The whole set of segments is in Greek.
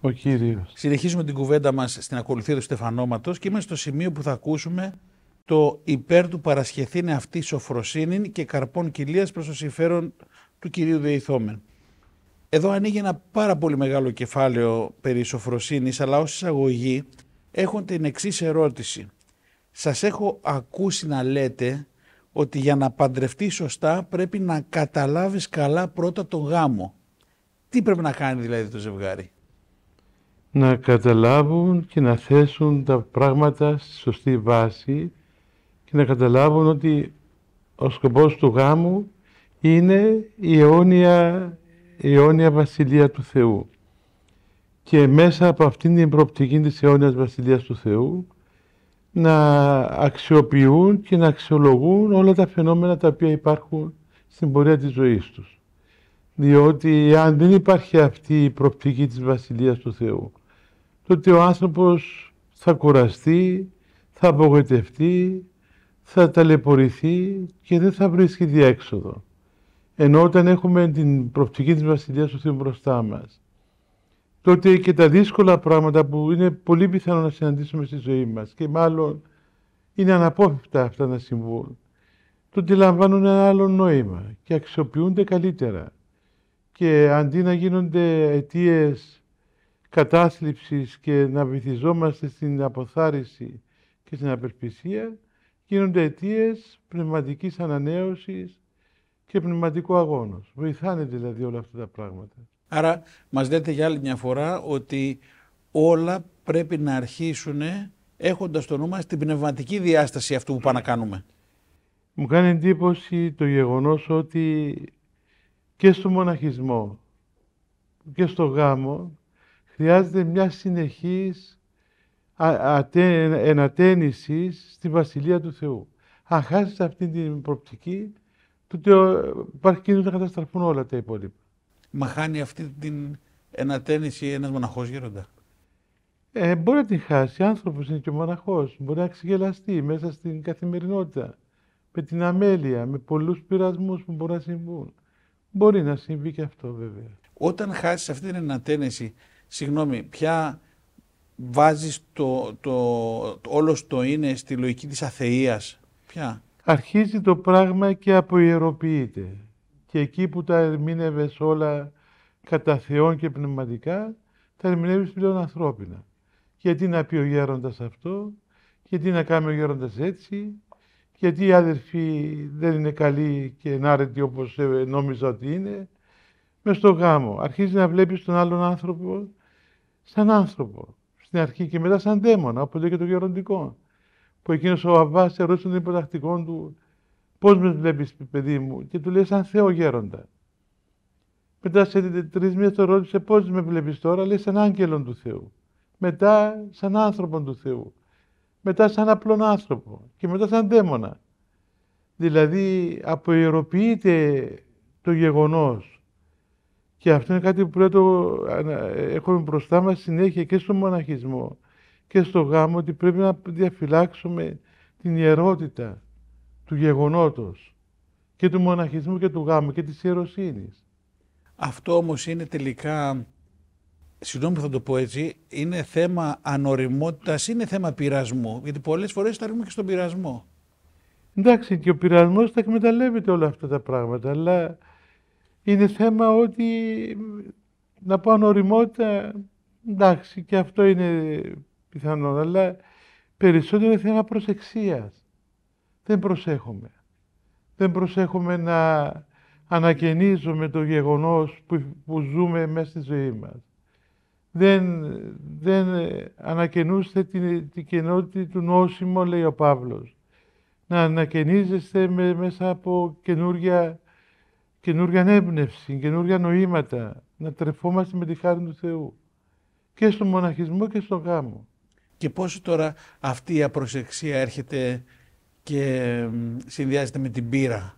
Ο κύριος. Συνεχίζουμε την κουβέντα μας στην ακολουθία του Στεφανώματο και είμαστε στο σημείο που θα ακούσουμε το υπέρ του παρασχεθήν αυτής σοφροσύνη και καρπών κοιλίας προς το συμφέρον του Κυρίου Δεϊθόμεν. Εδώ ανοίγει ένα πάρα πολύ μεγάλο κεφάλαιο περί σοφροσύνης, αλλά ως εισαγωγή έχουν την εξής ερώτηση. Σας έχω ακούσει να λέτε ότι για να παντρευτείς σωστά πρέπει να καταλάβεις καλά πρώτα τον γάμο. Τι πρέπει να κάνει δηλαδή το ζευγάρι. Να καταλάβουν και να θέσουν τα πράγματα στη σωστή βάση και να καταλάβουν ότι ο σκοπός του γάμου είναι η αιώνια, η βασιλεία του Θεού. Και μέσα από αυτήν την προοπτική της αιώνιας βασιλείας του Θεού να αξιοποιούν και να αξιολογούν όλα τα φαινόμενα τα οποία υπάρχουν στην πορεία της ζωής τους. Διότι αν δεν υπάρχει αυτή η προπτική της Βασιλείας του Θεού, τότε ο άνθρωπος θα κουραστεί, θα απογοητευτεί, θα ταλαιπωρηθεί και δεν θα βρίσκει διέξοδο. Ενώ όταν έχουμε την προπτική της Βασιλείας του Θεού μπροστά μας, τότε και τα δύσκολα πράγματα που είναι πολύ πιθανό να συναντήσουμε στη ζωή μας και μάλλον είναι αναπόφευκτα αυτά να συμβούν, τότε λαμβάνουν ένα άλλο νόημα και αξιοποιούνται καλύτερα και αντί να γίνονται αιτίες κατάθλιψης και να βυθιζόμαστε στην αποθάριση και στην απελπισία, γίνονται αιτίες πνευματικής ανανέωσης και πνευματικού αγώνος. Βοηθάνε δηλαδή όλα αυτά τα πράγματα. Άρα μας λέτε για άλλη μια φορά ότι όλα πρέπει να αρχίσουν έχοντας το νου μας την πνευματική διάσταση αυτού που πάμε να κάνουμε. Μου κάνει εντύπωση το γεγονός ότι και στο μοναχισμό και στο γάμο χρειάζεται μια συνεχής ενατένιση στη Βασιλεία του Θεού. Αν χάσεις αυτή την προπτική, τότε ε, υπάρχει κίνδυνο να καταστραφούν όλα τα υπόλοιπα. Μα χάνει αυτή την ενατένιση ένας μοναχός γέροντα. Ε, μπορεί να την χάσει, άνθρωπος είναι και μοναχός, μπορεί να ξεγελαστεί μέσα στην καθημερινότητα, με την αμέλεια, με πολλούς πειρασμούς που μπορεί να συμβούν. Μπορεί να συμβεί και αυτό βέβαια. Όταν χάσεις αυτή την ανατένεση, συγγνώμη, πια βάζεις το, το, το, όλος το είναι στη λογική της αθείας. πια. Αρχίζει το πράγμα και αποιεροποιείται. Και εκεί που τα ερμήνευες όλα κατά και πνευματικά, τα ερμηνεύεις πλέον ανθρώπινα. Γιατί να πει ο γέροντας αυτό, γιατί να κάνει ο γέροντας έτσι, γιατί οι αδερφοί δεν είναι καλοί και ενάρετοι όπως ε, νόμιζα ότι είναι, μες στο γάμο. Αρχίζεις να βλέπεις τον άλλον άνθρωπο σαν άνθρωπο. Στην αρχή και μετά σαν δαίμονα, όπως λέει και το γεροντικό. Που εκείνος ο Αββάς ερώτησε τον υποτακτικό του, πώς μες βλέπεις παιδί μου, και του λέει σαν Θεό γέροντα. Μετά σε τρεις μήνες το ρώτησε πώς μες βλέπεις τώρα, λέει σαν άγγελον του Θεού. Μετά σαν άνθρωπον του Θεού μετά σαν απλόν άνθρωπο και μετά σαν δαίμονα. Δηλαδή αποιεροποιείται το γεγονός και αυτό είναι κάτι που πρέπει το έχουμε μπροστά μας συνέχεια και στο μοναχισμό και στο γάμο ότι πρέπει να διαφυλάξουμε την ιερότητα του γεγονότος και του μοναχισμού και του γάμου και της ιεροσύνης. Αυτό όμως είναι τελικά συγγνώμη που θα το πω έτσι, είναι θέμα ανοριμότητας, είναι θέμα πειρασμού. Γιατί πολλές φορές τα ρίχνουμε και στον πειρασμό. Εντάξει, και ο πειρασμός τα εκμεταλλεύεται όλα αυτά τα πράγματα, αλλά είναι θέμα ότι, να πω ανοριμότητα, εντάξει, και αυτό είναι πιθανό, αλλά περισσότερο είναι θέμα προσεξίας. Δεν προσέχουμε. Δεν προσέχουμε να ανακαινίζουμε το γεγονός που, ζούμε μέσα στη ζωή μας δεν, δεν ανακαινούστε την, την κενότητα του νόσημου, λέει ο Παύλος. Να ανακαινίζεστε μέσα από καινούργια, καινούργια έμπνευση, καινούργια νοήματα. Να τρεφόμαστε με τη χάρη του Θεού. Και στον μοναχισμό και στον γάμο. Και πώς τώρα αυτή η απροσεξία έρχεται και συνδυάζεται με την πείρα.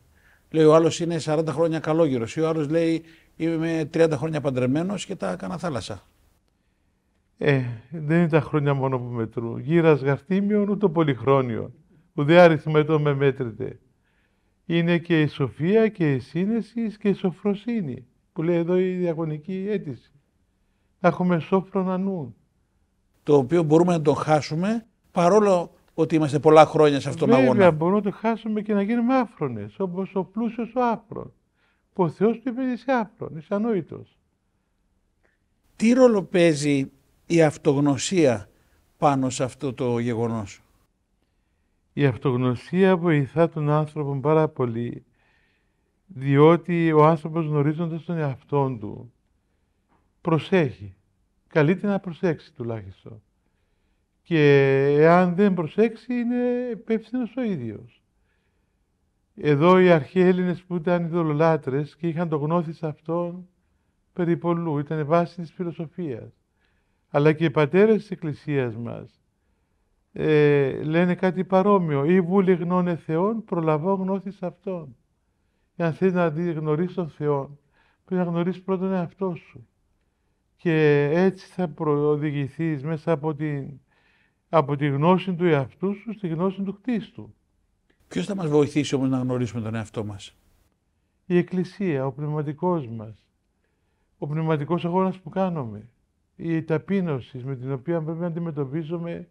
Λέει ο άλλος είναι 40 χρόνια καλόγερος ή ο άλλος λέει είμαι 30 χρόνια παντρεμένος και τα έκανα θάλασσα. Ε, δεν είναι τα χρόνια μόνο που μετρούν. Γύρας γαρτίμιον ούτε πολυχρόνιον. Ουδέ εδώ με μέτρητε. Είναι και η σοφία και η σύνεση και η σοφροσύνη, που λέει εδώ η διαγωνική αίτηση. Να έχουμε σόφρονα νου. Το οποίο μπορούμε να τον χάσουμε, παρόλο ότι είμαστε πολλά χρόνια σε αυτόν τον αγώνα. Βέβαια, μπορούμε να το χάσουμε και να γίνουμε άφρονες. όπως ο πλούσιος ο άφρον. Που ο Θεός του είπε είσαι άφρον, είσαι ανόητος Τι ρόλο παίζει η αυτογνωσία πάνω σε αυτό το γεγονός. Η αυτογνωσία βοηθά τον άνθρωπο πάρα πολύ, διότι ο άνθρωπος γνωρίζοντας τον εαυτό του, προσέχει. Καλείται να προσέξει τουλάχιστον. Και εάν δεν προσέξει, είναι υπεύθυνος ο ίδιος. Εδώ οι αρχαίοι Έλληνες που ήταν ειδωλολάτρες και είχαν το γνώθι σε αυτόν, πολλού, ήταν βάση της φιλοσοφίας αλλά και οι πατέρες της Εκκλησίας μας ε, λένε κάτι παρόμοιο. «Η βούλη γνώνε Θεόν, προλαβώ γνώθης Αυτόν». για αν θέλει να γνωρίσεις τον Θεό, πρέπει να γνωρίσεις πρώτον τον εαυτό σου. Και έτσι θα προοδηγηθείς μέσα από την από τη γνώση του εαυτού σου στη γνώση του χτίστου. Ποιος θα μας βοηθήσει όμως να γνωρίσουμε τον εαυτό μας. Η Εκκλησία, ο πνευματικός μας, ο πνευματικός αγώνας που κάνουμε η ταπείνωση με την οποία πρέπει να αντιμετωπίζουμε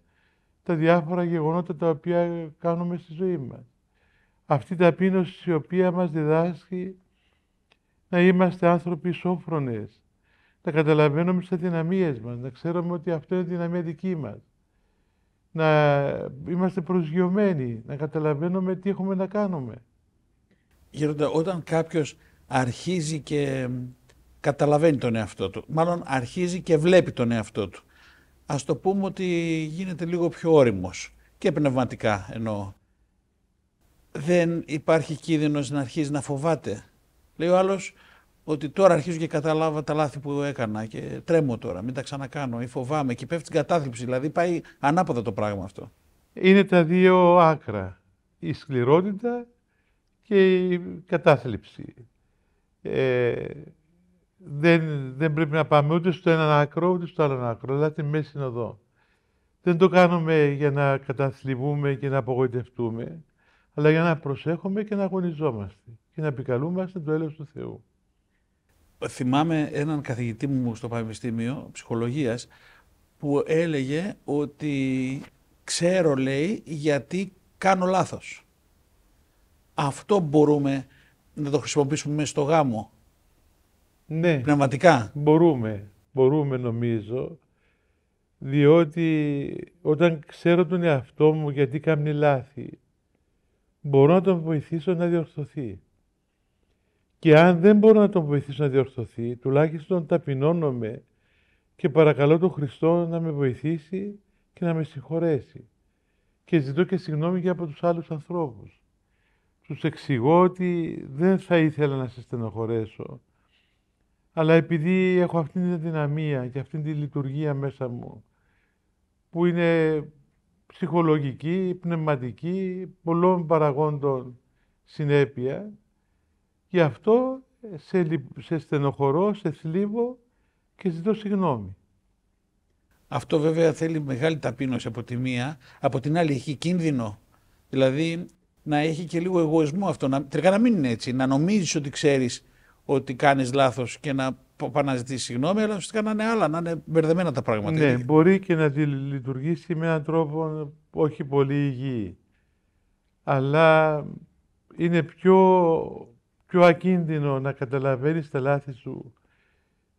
τα διάφορα γεγονότα τα οποία κάνουμε στη ζωή μας. Αυτή η ταπείνωση η οποία μας διδάσκει να είμαστε άνθρωποι σόφρονες, να καταλαβαίνουμε τις δυναμίες μας, να ξέρουμε ότι αυτό είναι η δυναμία δική μας, να είμαστε προσγειωμένοι, να καταλαβαίνουμε τι έχουμε να κάνουμε. Γέροντα, όταν κάποιος αρχίζει και καταλαβαίνει τον εαυτό του. Μάλλον αρχίζει και βλέπει τον εαυτό του. Ας το πούμε ότι γίνεται λίγο πιο όριμος και πνευματικά εννοώ. Δεν υπάρχει κίνδυνος να αρχίζει να φοβάται. Λέει ο άλλος ότι τώρα αρχίζω και καταλάβα τα λάθη που έκανα και τρέμω τώρα, μην τα ξανακάνω ή φοβάμαι και πέφτει στην κατάθλιψη. Δηλαδή πάει ανάποδα το πράγμα αυτό. Είναι τα δύο άκρα, η σκληρότητα και η κατάθλιψη. Ε, δεν, δεν πρέπει να πάμε ούτε στο έναν άκρο, ούτε στο άλλο άκρο, αλλά τη μέση εδώ. Δεν το κάνουμε για να καταθλιβούμε και να απογοητευτούμε, αλλά για να προσέχουμε και να αγωνιζόμαστε και να επικαλούμαστε το έλεος του Θεού. Θυμάμαι έναν καθηγητή μου στο Πανεπιστήμιο ψυχολογίας που έλεγε ότι ξέρω λέει γιατί κάνω λάθος. Αυτό μπορούμε να το χρησιμοποιήσουμε στο γάμο ναι. Πνευματικά. Μπορούμε. Μπορούμε νομίζω. Διότι όταν ξέρω τον εαυτό μου γιατί κάνει λάθη, μπορώ να τον βοηθήσω να διορθωθεί. Και αν δεν μπορώ να τον βοηθήσω να διορθωθεί, τουλάχιστον ταπεινώνομαι και παρακαλώ τον Χριστό να με βοηθήσει και να με συγχωρέσει. Και ζητώ και συγγνώμη και από τους άλλους ανθρώπους. Τους εξηγώ ότι δεν θα ήθελα να σε στενοχωρέσω. Αλλά επειδή έχω αυτήν την δυναμία και αυτήν τη λειτουργία μέσα μου, που είναι ψυχολογική, πνευματική, πολλών παραγόντων συνέπεια, γι' αυτό σε, σε στενοχωρώ, σε θλίβω και ζητώ συγγνώμη. Αυτό βέβαια θέλει μεγάλη ταπείνωση από τη μία, από την άλλη έχει κίνδυνο. Δηλαδή να έχει και λίγο εγωισμό αυτό, να, τελικά να μην είναι έτσι, να νομίζεις ότι ξέρεις ότι κάνεις λάθος και να πάει συγγνώμη, αλλά ουσιαστικά να είναι άλλα, να είναι μπερδεμένα τα πράγματα. Ναι, μπορεί και να τη λειτουργήσει με έναν τρόπο όχι πολύ υγιή. Αλλά είναι πιο, πιο ακίνδυνο να καταλαβαίνεις τα λάθη σου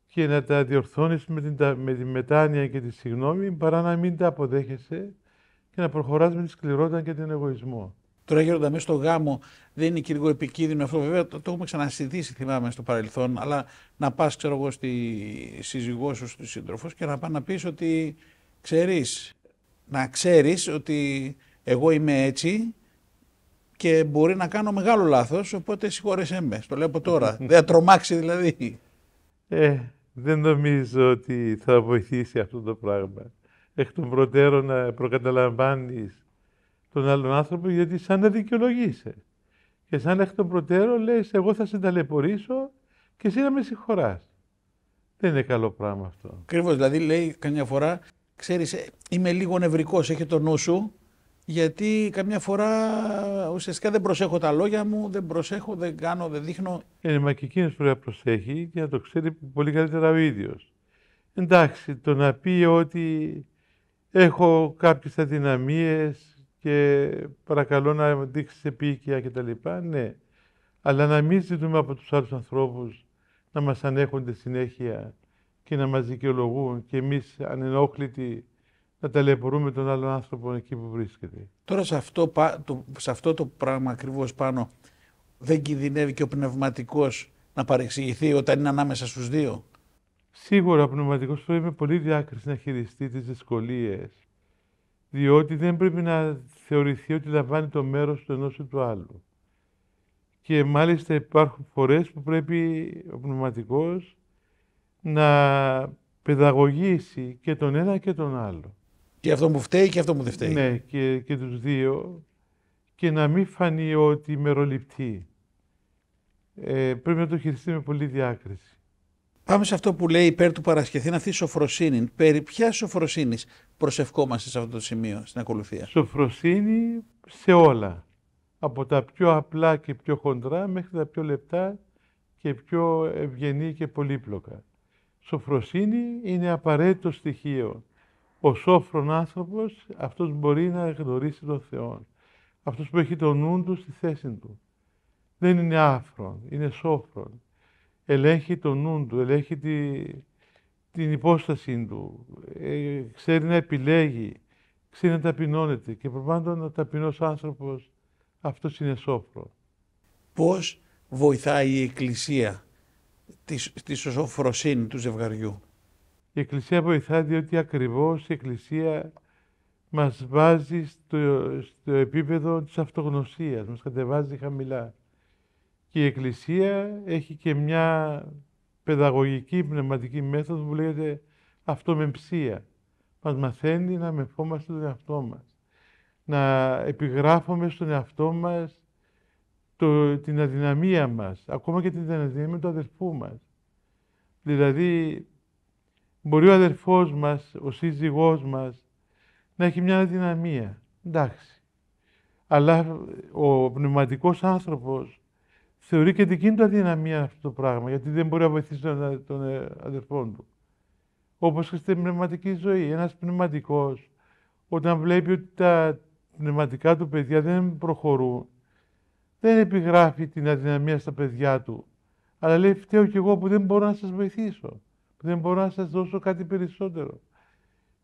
και να τα διορθώνεις με, την, με τη μετάνοια και τη συγγνώμη παρά να μην τα αποδέχεσαι και να προχωράς με τη σκληρότητα και τον εγωισμό. Τώρα γέροντα μέσα στο γάμο δεν είναι και λίγο επικίνδυνο αυτό. Βέβαια το, το έχουμε ξανασυζητήσει, θυμάμαι στο παρελθόν. Αλλά να πας, ξέρω εγώ, στη σύζυγός σου, στη σύντροφο και να πας να πεις ότι ξέρεις, να ξέρεις ότι εγώ είμαι έτσι και μπορεί να κάνω μεγάλο λάθος. Οπότε συγχώρεσέ με. Το λέω από τώρα. δεν θα τρομάξει δηλαδή. Ε, δεν νομίζω ότι θα βοηθήσει αυτό το πράγμα. Εκ των προτέρων να ε, προκαταλαμβάνεις τον άλλον άνθρωπο γιατί σαν να δικαιολογείσαι. Και σαν εκ των προτέρων λες εγώ θα σε ταλαιπωρήσω και εσύ να με συγχωράς. Δεν είναι καλό πράγμα αυτό. Ακριβώς, δηλαδή λέει καμιά φορά, ξέρεις, ε, είμαι λίγο νευρικός, έχει το νου σου, γιατί καμιά φορά ουσιαστικά δεν προσέχω τα λόγια μου, δεν προσέχω, δεν κάνω, δεν δείχνω. Είναι μα και εκείνος πρέπει να προσέχει και να το ξέρει πολύ καλύτερα ο ίδιος. Εντάξει, το να πει ότι έχω κάποιες αδυναμίες, και παρακαλώ να δείξει επίοικια κτλ. Ναι. Αλλά να μην ζητούμε από τους άλλους ανθρώπους να μας ανέχονται συνέχεια και να μας δικαιολογούν και εμείς ανενόχλητοι να ταλαιπωρούμε τον άλλον άνθρωπο εκεί που βρίσκεται. Τώρα σε αυτό το, σε αυτό το πράγμα ακριβώς πάνω δεν κινδυνεύει και ο πνευματικός να παρεξηγηθεί όταν είναι ανάμεσα στους δύο. Σίγουρα ο πνευματικός πρέπει με πολύ διάκριση να χειριστεί τις δυσκολίες διότι δεν πρέπει να θεωρηθεί ότι λαμβάνει το μέρος του ενός ή του άλλου. Και μάλιστα υπάρχουν φορές που πρέπει ο πνευματικός να παιδαγωγήσει και τον ένα και τον άλλο. Και αυτό που φταίει και αυτό που δεν φταίει. Ναι, και, και τους δύο. Και να μην φανεί ότι μεροληπτεί. Ε, πρέπει να το χειριστεί με πολλή διάκριση. Πάμε σε αυτό που λέει υπέρ του Παρασκευή, αυτή η σοφροσύνη. Περί ποιας σοφροσύνης προσευχόμαστε σε αυτό το σημείο, στην ακολουθία. Σοφροσύνη σε όλα. Από τα πιο απλά και πιο χοντρά μέχρι τα πιο λεπτά και πιο ευγενή και πολύπλοκα. Σοφροσύνη είναι απαραίτητο στοιχείο. Ο σόφρον άνθρωπος, αυτός μπορεί να γνωρίσει τον Θεό. Αυτός που έχει το νου του στη θέση του. Δεν είναι άφρον, είναι σόφρον ελέγχει το νου του, ελέγχει την υπόστασή του, ε, ξέρει να επιλέγει, ξέρει να ταπεινώνεται και προπάντων ο ταπεινός άνθρωπος αυτός είναι σόφρο. Πώς βοηθάει η Εκκλησία της, τη σοφροσύνη του ζευγαριού. Η Εκκλησία βοηθάει διότι ακριβώς η Εκκλησία μας βάζει στο, στο επίπεδο της αυτογνωσίας, μας κατεβάζει χαμηλά. Και η Εκκλησία έχει και μια παιδαγωγική πνευματική μέθοδο που λέγεται αυτομεμψία. Μας μαθαίνει να μεθόμαστε τον εαυτό μας. Να επιγράφουμε στον εαυτό μας το, την αδυναμία μας, ακόμα και την αδυναμία του αδερφού μας. Δηλαδή, μπορεί ο αδερφός μας, ο σύζυγός μας, να έχει μια αδυναμία. Εντάξει. Αλλά ο πνευματικός άνθρωπος θεωρεί και δική του αδυναμία αυτό το πράγμα, γιατί δεν μπορεί να βοηθήσει τον, τον ε, αδερφό του. Όπως και στην πνευματική ζωή. Ένας πνευματικός, όταν βλέπει ότι τα πνευματικά του παιδιά δεν προχωρούν, δεν επιγράφει την αδυναμία στα παιδιά του, αλλά λέει φταίω κι εγώ που δεν μπορώ να σας βοηθήσω, που δεν μπορώ να σας δώσω κάτι περισσότερο.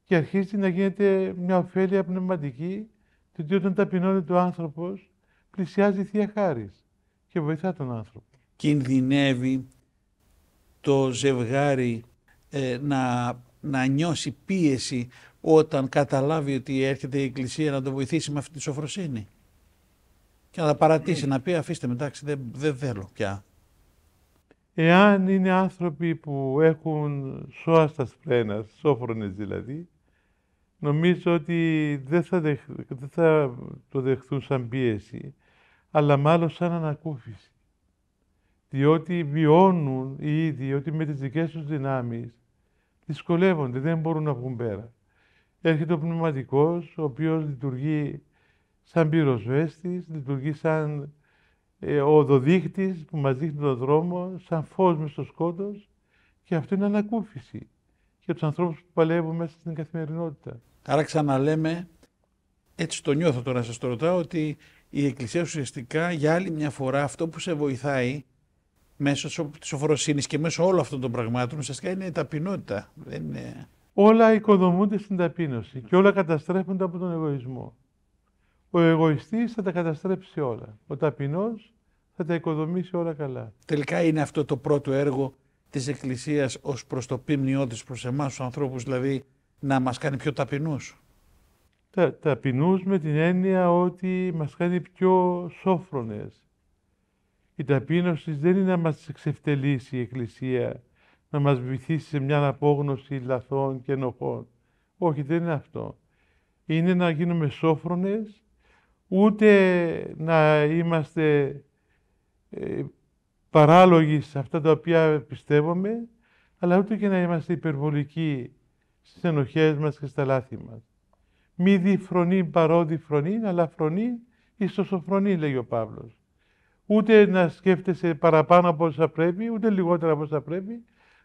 Και αρχίζει να γίνεται μια ωφέλεια πνευματική, διότι όταν ταπεινώνεται ο άνθρωπος, πλησιάζει η Θεία Χάρις και βοηθά τον άνθρωπο. Κινδυνεύει το ζευγάρι ε, να, να νιώσει πίεση όταν καταλάβει ότι έρχεται η Εκκλησία να το βοηθήσει με αυτή τη σοφροσύνη. Και να τα παρατήσει, να πει αφήστε με, εντάξει, δεν, δεν θέλω πια. Εάν είναι άνθρωποι που έχουν σώαστα σπρένα, σόφρονες δηλαδή, νομίζω ότι δεν θα, δεν θα το δεχθούν σαν πίεση αλλά μάλλον σαν ανακούφιση. Διότι βιώνουν οι ίδιοι ότι με τις δικές τους δυνάμεις δυσκολεύονται, δεν μπορούν να βγουν πέρα. Έρχεται ο πνευματικός, ο οποίος λειτουργεί σαν πυροσβέστης, λειτουργεί σαν ε, που μας δείχνει τον δρόμο, σαν φως μες στο σκότος και αυτό είναι ανακούφιση για τους ανθρώπους που παλεύουν μέσα στην καθημερινότητα. Άρα ξαναλέμε, έτσι το νιώθω τώρα, σας το ρωτάω, ότι η Εκκλησία ουσιαστικά για άλλη μια φορά αυτό που σε βοηθάει μέσω της οφοροσύνη και μέσω όλων αυτών των πραγμάτων ουσιαστικά είναι η ταπεινότητα. Δεν είναι... Όλα οικοδομούνται στην ταπείνωση και όλα καταστρέφονται από τον εγωισμό. Ο εγωιστής θα τα καταστρέψει όλα. Ο ταπεινός θα τα οικοδομήσει όλα καλά. Τελικά είναι αυτό το πρώτο έργο της εκκλησίας ως προς το πίμνιό της προς εμάς τους ανθρώπους, δηλαδή να μας κάνει πιο ταπεινούς τα, ταπεινούς με την έννοια ότι μας κάνει πιο σόφρονες. Η ταπείνωση δεν είναι να μας εξευτελίσει η Εκκλησία, να μας βυθίσει σε μια απόγνωση λαθών και ενοχών. Όχι, δεν είναι αυτό. Είναι να γίνουμε σόφρονες, ούτε να είμαστε ε, παράλογοι σε αυτά τα οποία πιστεύουμε, αλλά ούτε και να είμαστε υπερβολικοί στις ενοχές μας και στα λάθη μας. Μη δι φρονή παρόδι φρονή, αλλά φρονή ιστοσοφρονή, λέει ο Παύλος. Ούτε να σκέφτεσαι παραπάνω από όσα πρέπει, ούτε λιγότερα από όσα πρέπει,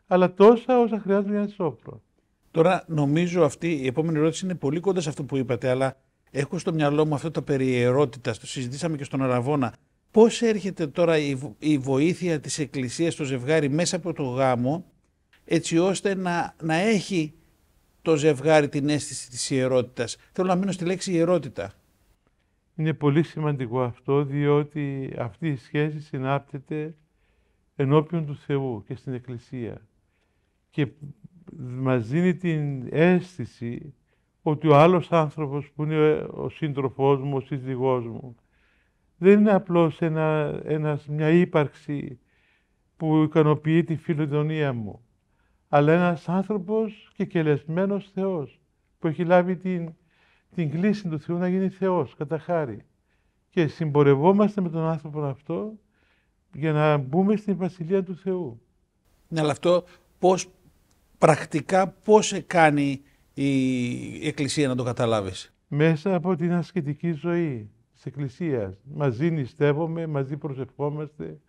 αλλά τόσα όσα χρειάζεται για να σόφρο. Τώρα νομίζω αυτή η επόμενη ερώτηση είναι πολύ κοντά σε αυτό που είπατε, αλλά έχω στο μυαλό μου αυτό το περί ερώτητας, το συζητήσαμε και στον Αραβόνα. Πώς έρχεται τώρα η, βοήθεια της Εκκλησίας στο ζευγάρι μέσα από το γάμο, έτσι ώστε να, να έχει το ζευγάρι την αίσθηση της ιερότητας. Θέλω να μείνω στη λέξη ιερότητα. Είναι πολύ σημαντικό αυτό, διότι αυτή η σχέση συνάπτεται ενώπιον του Θεού και στην Εκκλησία. Και μας δίνει την αίσθηση ότι ο άλλος άνθρωπος που είναι ο σύντροφός μου, ο σύζυγός μου, δεν είναι απλώς ένα, μια ύπαρξη που ικανοποιεί τη φιλοδονία μου αλλά ένας άνθρωπος και κελεσμένος Θεός, που έχει λάβει την, την κλίση του Θεού να γίνει Θεός, κατά χάρη. Και συμπορευόμαστε με τον άνθρωπο αυτό για να μπούμε στην Βασιλεία του Θεού. Ναι, αλλά αυτό πώς, πρακτικά πώς κάνει η Εκκλησία να το καταλάβεις. Μέσα από την ασχετική ζωή της Εκκλησίας. Μαζί νηστεύομαι, μαζί προσευχόμαστε,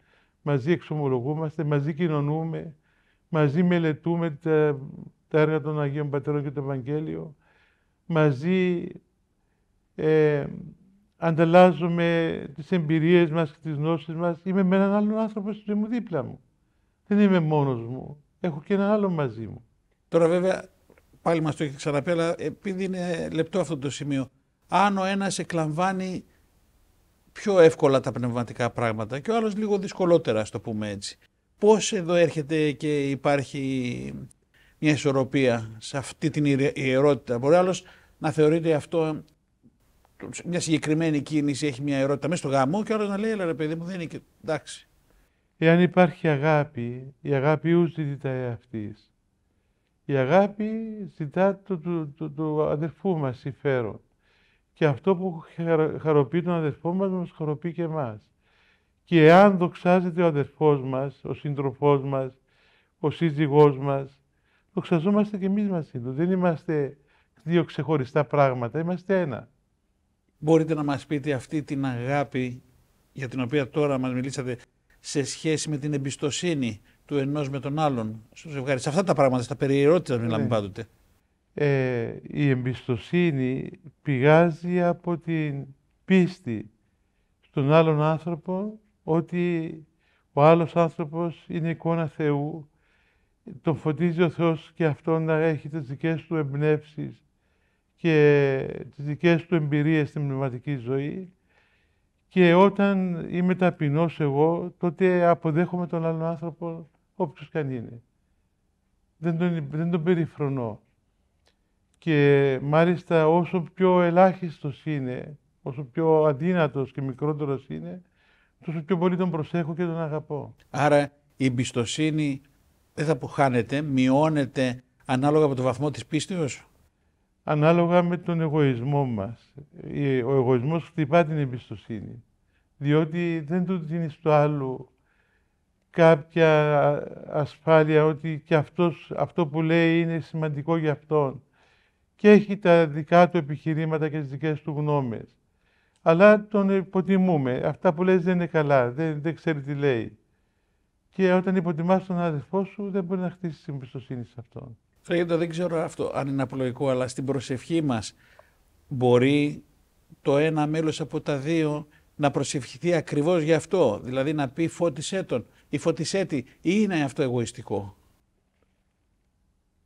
μαζί εξομολογούμαστε, μαζί κοινωνούμε, μαζί μελετούμε τα, τα έργα των Αγίων Πατέρων και το Ευαγγέλιο, μαζί ε, ανταλλάζουμε τις εμπειρίες μας και τις γνώσεις μας. Είμαι με έναν άλλον άνθρωπο στη ζωή μου δίπλα μου. Δεν είμαι μόνος μου. Έχω και έναν άλλο μαζί μου. Τώρα βέβαια, πάλι μας το έχει ξαναπεί, αλλά επειδή είναι λεπτό αυτό το σημείο, αν ο ένας εκλαμβάνει πιο εύκολα τα πνευματικά πράγματα και ο άλλος λίγο δυσκολότερα, ας το πούμε έτσι πώς εδώ έρχεται και υπάρχει μια ισορροπία σε αυτή την ιερότητα. Μπορεί άλλος να θεωρείται αυτό μια συγκεκριμένη κίνηση έχει μια ερώτητα μέσα στο γάμο και άλλος να λέει, έλα ρε παιδί μου, δεν είναι και εντάξει. Εάν υπάρχει αγάπη, η αγάπη ού ζητάει αυτής. Η αγάπη ζητά το, το, το, αδερφού μας συμφέρον. Και αυτό που χαροποιεί τον αδερφό μας, μας χαροποιεί και εμάς. Και εάν δοξάζεται ο αδερφός μας, ο σύντροφός μας, ο σύζυγός μας, δοξαζόμαστε και εμείς μαζί του. Δεν είμαστε δύο ξεχωριστά πράγματα, είμαστε ένα. Μπορείτε να μας πείτε αυτή την αγάπη για την οποία τώρα μας μιλήσατε σε σχέση με την εμπιστοσύνη του ενός με τον άλλον στο ζευγάρι. Σε αυτά τα πράγματα, στα περιερότητα μιλάμε ναι. πάντοτε. Ε, η εμπιστοσύνη πηγάζει από την πίστη στον άλλον άνθρωπο ότι ο άλλος άνθρωπος είναι εικόνα Θεού, τον φωτίζει ο Θεός και αυτό να έχει τις δικές του εμπνεύσεις και τις δικές του εμπειρίες στην πνευματική ζωή και όταν είμαι ταπεινός εγώ, τότε αποδέχομαι τον άλλον άνθρωπο όποιος καν είναι. Δεν τον, δεν τον περιφρονώ. Και μάλιστα όσο πιο ελάχιστος είναι, όσο πιο αδύνατος και μικρότερος είναι, τόσο πιο πολύ τον προσέχω και τον αγαπώ. Άρα η εμπιστοσύνη δεν θα χάνεται, μειώνεται ανάλογα με το βαθμό της πίστεως. Ανάλογα με τον εγωισμό μας. Ο εγωισμός χτυπά την εμπιστοσύνη, διότι δεν του δίνει στο άλλο κάποια ασφάλεια ότι και αυτός, αυτό που λέει είναι σημαντικό για αυτόν και έχει τα δικά του επιχειρήματα και τις δικές του γνώμες αλλά τον υποτιμούμε. Αυτά που λέει δεν είναι καλά, δεν, δεν ξέρει τι λέει. Και όταν υποτιμάς τον αδερφό σου, δεν μπορεί να χτίσει εμπιστοσύνη σε αυτόν. Φρέγγεντα, δεν ξέρω αυτό αν είναι απλοϊκό, αλλά στην προσευχή μας μπορεί το ένα μέλος από τα δύο να προσευχηθεί ακριβώς γι' αυτό. Δηλαδή να πει φώτισέ τον ή φώτισέ τη, ή είναι αυτό εγωιστικό.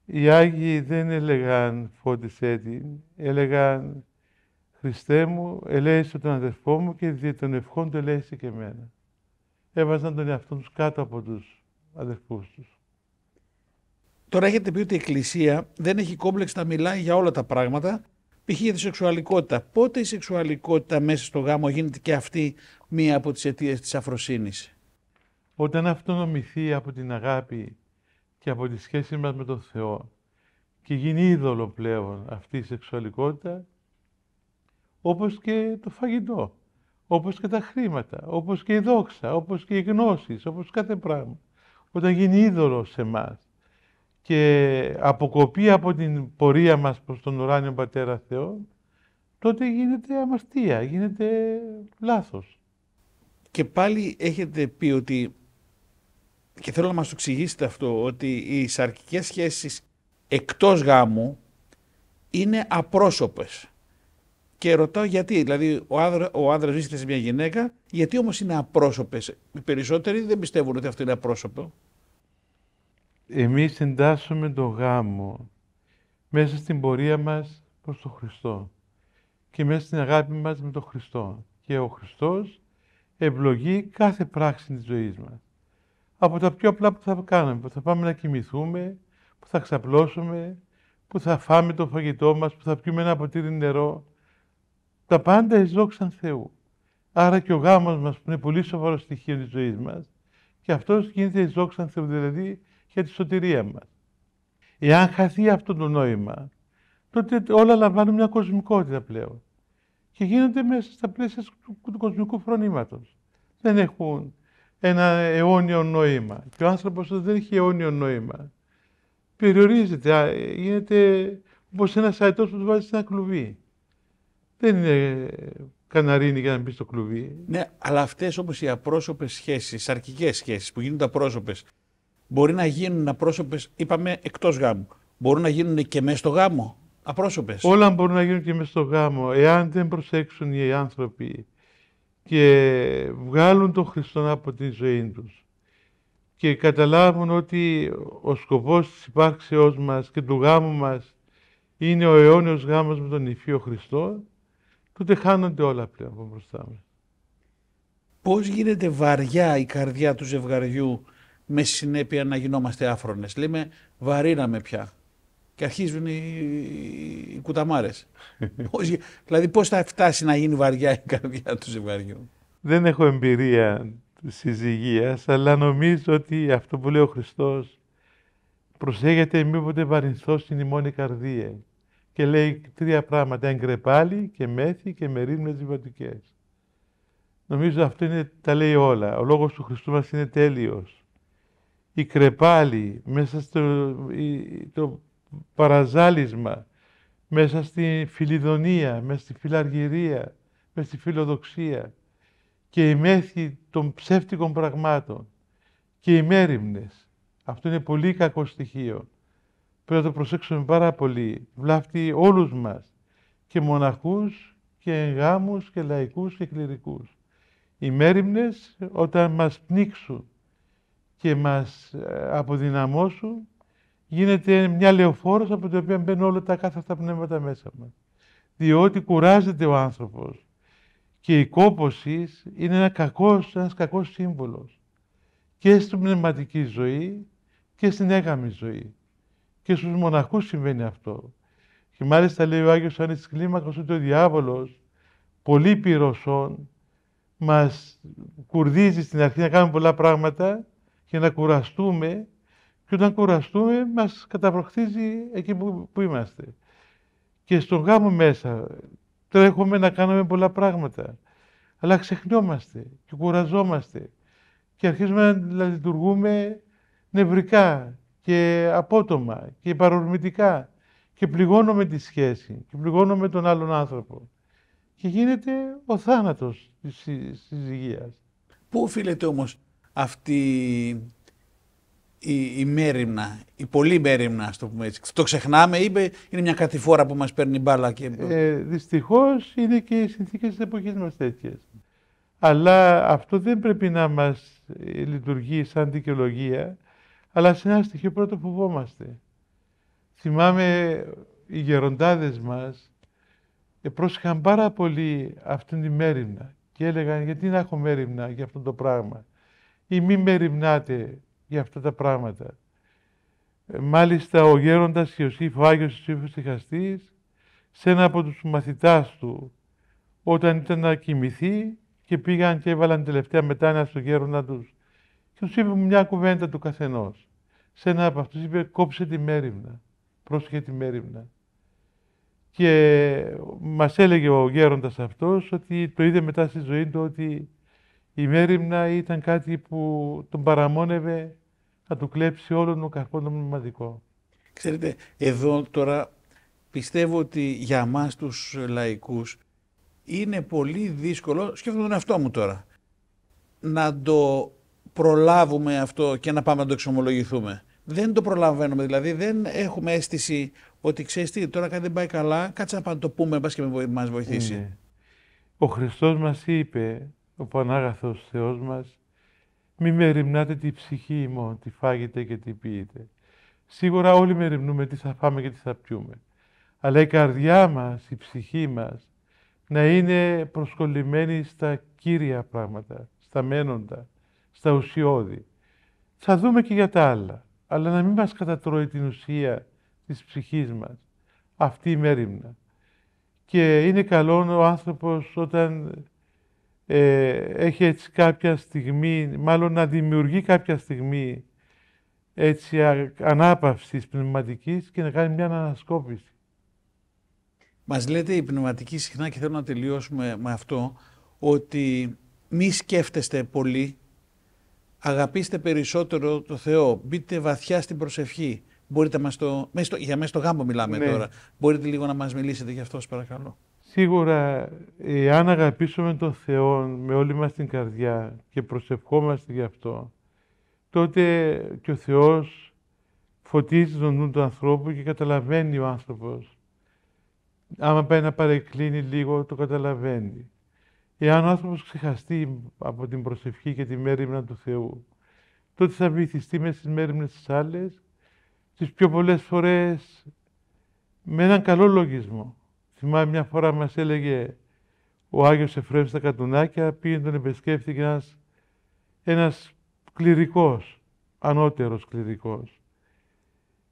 Οι Άγιοι δεν έλεγαν φώτισέ την, έλεγαν Χριστέ μου, ελέησε τον αδερφό μου και δι' των ευχών του ελέησε και εμένα. Έβαζαν τον εαυτό τους κάτω από τους αδερφούς τους. Τώρα έχετε πει ότι η Εκκλησία δεν έχει κόμπλεξ να μιλάει για όλα τα πράγματα, π.χ. για τη σεξουαλικότητα. Πότε η σεξουαλικότητα μέσα στο γάμο γίνεται και αυτή μία από τις αιτίες της αφροσύνης. Όταν αυτονομηθεί από την αγάπη και από τη σχέση μας με τον Θεό και γίνει είδωλο πλέον αυτή η σεξουαλικότητα, όπως και το φαγητό, όπως και τα χρήματα, όπως και η δόξα, όπως και οι γνώσεις, όπως κάθε πράγμα. Όταν γίνει είδωρο σε εμάς και αποκοπεί από την πορεία μας προς τον ουράνιο Πατέρα Θεό, τότε γίνεται αμαρτία, γίνεται λάθος. Και πάλι έχετε πει ότι, και θέλω να μας το εξηγήσετε αυτό, ότι οι σαρκικές σχέσεις εκτός γάμου είναι απρόσωπες και ρωτάω γιατί. Δηλαδή, ο άντρας ο άνδρας βρίσκεται σε μια γυναίκα, γιατί όμως είναι απρόσωπες. Οι περισσότεροι δεν πιστεύουν ότι αυτό είναι απρόσωπο. Εμείς εντάσσουμε τον γάμο μέσα στην πορεία μας προς τον Χριστό και μέσα στην αγάπη μας με τον Χριστό. Και ο Χριστός ευλογεί κάθε πράξη της ζωής μας. Από τα πιο απλά που θα κάνουμε, που θα πάμε να κοιμηθούμε, που θα ξαπλώσουμε, που θα φάμε το φαγητό μας, που θα πιούμε ένα ποτήρι νερό, τα πάντα εις δόξαν Θεού. Άρα και ο γάμος μας που είναι πολύ σοβαρό στοιχείο της ζωής μας και αυτός γίνεται εις δόξαν Θεού, δηλαδή για τη σωτηρία μας. Εάν χαθεί αυτό το νόημα, τότε όλα λαμβάνουν μια κοσμικότητα πλέον και γίνονται μέσα στα πλαίσια του κοσμικού φρονήματος. Δεν έχουν ένα αιώνιο νόημα και ο άνθρωπος δεν έχει αιώνιο νόημα. Περιορίζεται, γίνεται όπως ένας αετός που βάζει σε ένα κλουβί δεν είναι καναρίνη για να μπει στο κλουβί. Ναι, αλλά αυτές όμω οι απρόσωπες σχέσεις, σαρκικές σχέσεις που γίνονται απρόσωπες, μπορεί να γίνουν απρόσωπες, είπαμε εκτός γάμου. Μπορούν να γίνουν και μέσα στο γάμο. Απρόσωπες. Όλα μπορούν να γίνουν και μέσα στο γάμο. Εάν δεν προσέξουν οι άνθρωποι και βγάλουν τον Χριστό από τη ζωή τους και καταλάβουν ότι ο σκοπός της υπάρξεώς μας και του γάμου μας είναι ο αιώνιος γάμος με τον Υφείο Χριστό, τότε χάνονται όλα πλέον από μπροστά μου. Πώς γίνεται βαριά η καρδιά του ζευγαριού με συνέπεια να γινόμαστε άφρονες. Λέμε βαρύναμε πια και αρχίζουν οι, οι κουταμάρες. δηλαδή πώς θα φτάσει να γίνει βαριά η καρδιά του ζευγαριού. Δεν έχω εμπειρία συζυγίας, αλλά νομίζω ότι αυτό που λέει ο Χριστός προσέγεται μήποτε βαρυνθώ στην ημώνη καρδία και λέει τρία πράγματα, εγκρεπάλι και μέθη και μερίμνες δημοτικές. Νομίζω αυτό είναι, τα λέει όλα. Ο λόγος του Χριστού μας είναι τέλειος. Η κρεπάλι μέσα στο το παραζάλισμα, μέσα στη φιλιδονία, μέσα στη φιλαργυρία, μέσα στη φιλοδοξία και η μέθη των ψεύτικων πραγμάτων και οι μέρημνες. Αυτό είναι πολύ κακό στοιχείο. Πρέπει να το προσέξουμε πάρα πολύ. Βλάφτει όλους μας, και μοναχούς, και γάμους και λαϊκούς, και κληρικούς. Οι μέρημνες όταν μας πνίξουν και μας ε, αποδυναμώσουν, γίνεται μια λεωφόρος από την οποία μπαίνουν όλα τα κάθε αυτά πνεύματα μέσα μας. Διότι κουράζεται ο άνθρωπος και η κόπωσης είναι ένα κακός, ένας κακός σύμβολος και στην πνευματική ζωή και στην έγαμη ζωή. Και στους μοναχούς συμβαίνει αυτό. Και μάλιστα λέει ο Άγιος τη Κλίμακος ότι ο διάβολος, πολύ πυροσών, μας κουρδίζει στην αρχή να κάνουμε πολλά πράγματα και να κουραστούμε και όταν κουραστούμε μας καταβροχτίζει εκεί που, που είμαστε. Και στον γάμο μέσα τρέχουμε να κάνουμε πολλά πράγματα. Αλλά ξεχνιόμαστε και κουραζόμαστε και αρχίζουμε να λειτουργούμε νευρικά και απότομα και παρορμητικά και πληγώνω με τη σχέση και πληγώνω με τον άλλον άνθρωπο. Και γίνεται ο θάνατος της συζυγίας. Πού οφείλεται όμως αυτή η, η μέρημνα, η πολύ μέρημνα, το πούμε έτσι. Το ξεχνάμε ή είναι μια κατηφόρα που μας παίρνει μπάλα και... Ε, δυστυχώς είναι και οι συνθήκες της εποχής μας τέτοιες. Αλλά αυτό δεν πρέπει να μας ε, λειτουργεί σαν δικαιολογία αλλά σε ένα στοιχείο πρώτο φοβόμαστε. Θυμάμαι οι γεροντάδες μας πρόσεχαν πάρα πολύ αυτήν τη μέρημνα και έλεγαν γιατί να έχω μέρημνα για αυτό το πράγμα ή μη μεριμνάτε για αυτά τα πράγματα. Ε, μάλιστα ο γέροντας Ιωσήφ, ο Άγιος Ιωσήφος σε ένα από τους μαθητάς του, όταν ήταν να κοιμηθεί και πήγαν και έβαλαν τελευταία μετάνοια στο γέροντα τους και τους είπε μια κουβέντα του καθενός σε ένα από αυτούς είπε «Κόψε τη μέρημνα, πρόσχε τη μέρημνα». Και μας έλεγε ο γέροντας αυτός ότι το είδε μετά στη ζωή του ότι η μέρημνα ήταν κάτι που τον παραμόνευε να του κλέψει όλον τον καρπό το Ξέρετε, εδώ τώρα πιστεύω ότι για μας τους λαϊκούς είναι πολύ δύσκολο, σκέφτομαι τον εαυτό μου τώρα, να το προλάβουμε αυτό και να πάμε να το εξομολογηθούμε. Δεν το προλαβαίνουμε, δηλαδή δεν έχουμε αίσθηση ότι ξέρεις τι, τώρα κάτι δεν πάει καλά, κάτσε να το πούμε, πας και μας βοηθήσει. Ναι. Ο Χριστός μας είπε, ο Πανάγαθος Θεός μας, μη με ρημνάτε τη ψυχή μου, τι φάγετε και τι πείτε. Σίγουρα όλοι με ρημνούμε τι θα φάμε και τι θα πιούμε. Αλλά η καρδιά μας, η ψυχή μας, να είναι προσκολλημένη στα κύρια πράγματα, στα μένοντα στα ουσιώδη. Θα δούμε και για τα άλλα, αλλά να μην μας κατατρώει την ουσία της ψυχής μας, αυτή η μέρημνα. Και είναι καλό ο άνθρωπος όταν ε, έχει έτσι κάποια στιγμή, μάλλον να δημιουργεί κάποια στιγμή έτσι ανάπαυσης πνευματικής και να κάνει μια ανασκόπηση. Μας λέτε η πνευματική συχνά και θέλω να τελειώσουμε με αυτό ότι μη σκέφτεστε πολύ Αγαπήστε περισσότερο το Θεό. Μπείτε βαθιά στην προσευχή. Μπορείτε μας το... για μέσα στο γάμο μιλάμε ναι. τώρα. Μπορείτε λίγο να μας μιλήσετε γι' αυτό, σας παρακαλώ. Σίγουρα, εάν αγαπήσουμε τον Θεό με όλη μας την καρδιά και προσευχόμαστε γι' αυτό, τότε και ο Θεός φωτίζεις τον νου του ανθρώπου και καταλαβαίνει ο άνθρωπος. Άμα πάει να παρεκκλίνει λίγο, το καταλαβαίνει. Εάν ο άνθρωπος ξεχαστεί από την προσευχή και τη μέρημνα του Θεού, τότε θα βυθιστεί μες στις μέρημνες της άλλες, τις πιο πολλές φορές με έναν καλό λογισμό. Θυμάμαι μια φορά μας έλεγε ο Άγιος Εφρέμ στα Κατουνάκια, πήγε τον επισκέφθηκε ένας, ένας κληρικός, ανώτερος κληρικός.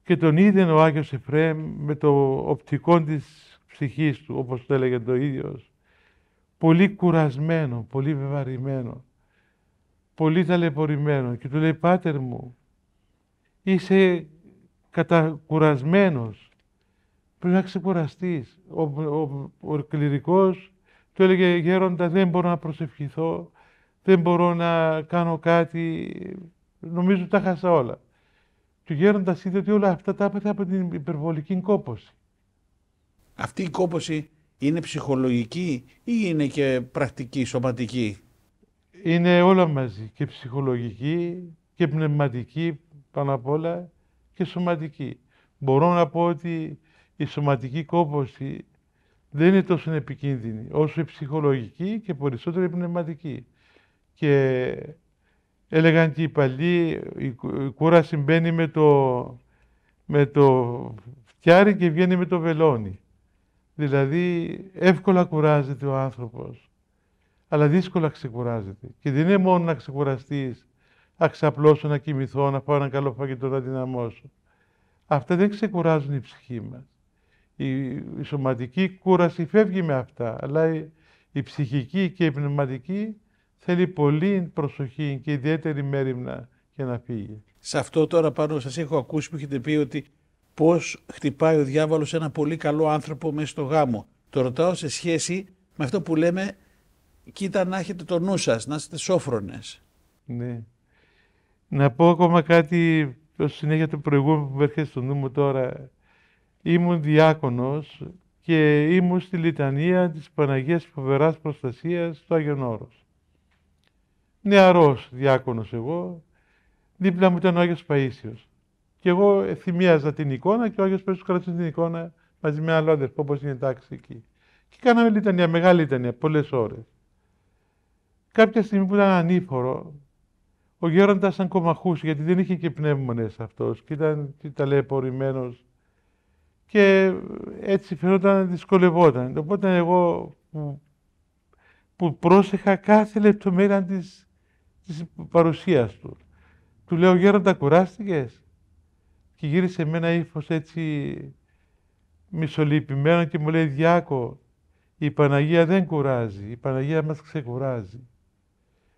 Και τον είδε ο Άγιος Εφρέμ με το οπτικό της ψυχής του, όπως το έλεγε το ίδιος πολύ κουρασμένο, πολύ βεβαρημένο, πολύ ταλαιπωρημένο και του λέει «Πάτερ μου, είσαι κατακουρασμένος, πρέπει να ξεκουραστείς». Ο, ο, κληρικός του έλεγε «Γέροντα, δεν μπορώ να προσευχηθώ, δεν μπορώ να κάνω κάτι, νομίζω τα χάσα όλα». Και ο γέροντας είδε ότι όλα αυτά τα έπαιρνε από την υπερβολική κόπωση. Αυτή η κόπωση είναι ψυχολογική ή είναι και πρακτική, σωματική. Είναι όλα μαζί και ψυχολογική και πνευματική πάνω απ' όλα και σωματική. Μπορώ να πω ότι η σωματική κόπωση δεν είναι τόσο επικίνδυνη όσο η ψυχολογική και περισσότερο η πνευματική. Και έλεγαν και οι παλιοί, η κούραση μπαίνει με το, με το φτιάρι και βγαίνει με το βελόνι. Δηλαδή εύκολα κουράζεται ο άνθρωπος, αλλά δύσκολα ξεκουράζεται. Και δεν είναι μόνο να ξεκουραστείς, να ξαπλώσω, να κοιμηθώ, να πάω ένα καλό φαγητό, να δυναμώσω. Αυτά δεν ξεκουράζουν η ψυχή μας. Η, σωματική κούραση φεύγει με αυτά, αλλά η, ψυχική και η πνευματική θέλει πολύ προσοχή και ιδιαίτερη μέρημνα για να φύγει. Σε αυτό τώρα πάνω σας έχω ακούσει που έχετε πει ότι πώς χτυπάει ο διάβολος ένα πολύ καλό άνθρωπο μέσα στο γάμο. Το ρωτάω σε σχέση με αυτό που λέμε κοίτα να έχετε το νου σας, να είστε σόφρονες. Ναι. Να πω ακόμα κάτι ως συνέχεια του προηγούμενου που έρχεται στο νου μου τώρα. Ήμουν διάκονος και ήμουν στη λιτανία της Παναγίας φοβεράς Προστασίας στο Άγιον Όρος. Νεαρός διάκονος εγώ, δίπλα μου ήταν ο Άγιος Παΐσιος. Και εγώ θυμίαζα την εικόνα και ο Άγιος Πέτρος κρατούσε την εικόνα μαζί με άλλο αδερφό, όπως είναι τάξη εκεί. Και κάναμε λιτανία, μεγάλη λιτανία, πολλές ώρες. Κάποια στιγμή που ήταν ανήφορο, ο γέροντας κομμαχούς, γιατί δεν είχε και πνεύμονες αυτός και ήταν και ταλαιπωρημένος και έτσι φαινόταν να δυσκολευόταν. Οπότε εγώ που, που πρόσεχα κάθε λεπτομέρεια της, της παρουσίας του, του λέω «Γέροντα, κουράστηκες» και γύρισε με ένα ύφος έτσι μισολυπημένο και μου λέει «Διάκο, η Παναγία δεν κουράζει, η Παναγία μας ξεκουράζει».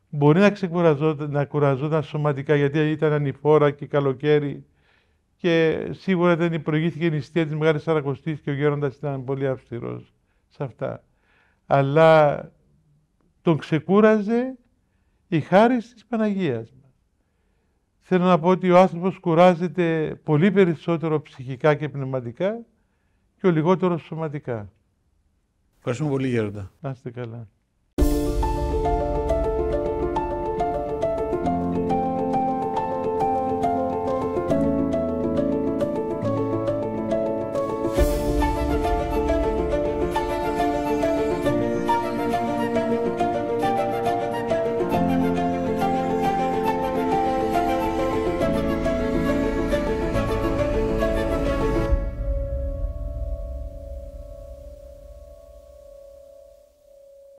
Μπορεί να, ξεκουραζόταν, να κουραζόταν σωματικά γιατί ήταν ανηφόρα και καλοκαίρι και σίγουρα δεν προηγήθηκε η νηστεία της Μεγάλης Σαρακοστής και ο Γέροντας ήταν πολύ αυστηρός σε αυτά. Αλλά τον ξεκούραζε η χάρη της Παναγίας θέλω να πω ότι ο άνθρωπος κουράζεται πολύ περισσότερο ψυχικά και πνευματικά και ο λιγότερο σωματικά. Ευχαριστούμε πολύ, Γέροντα. Να είστε καλά.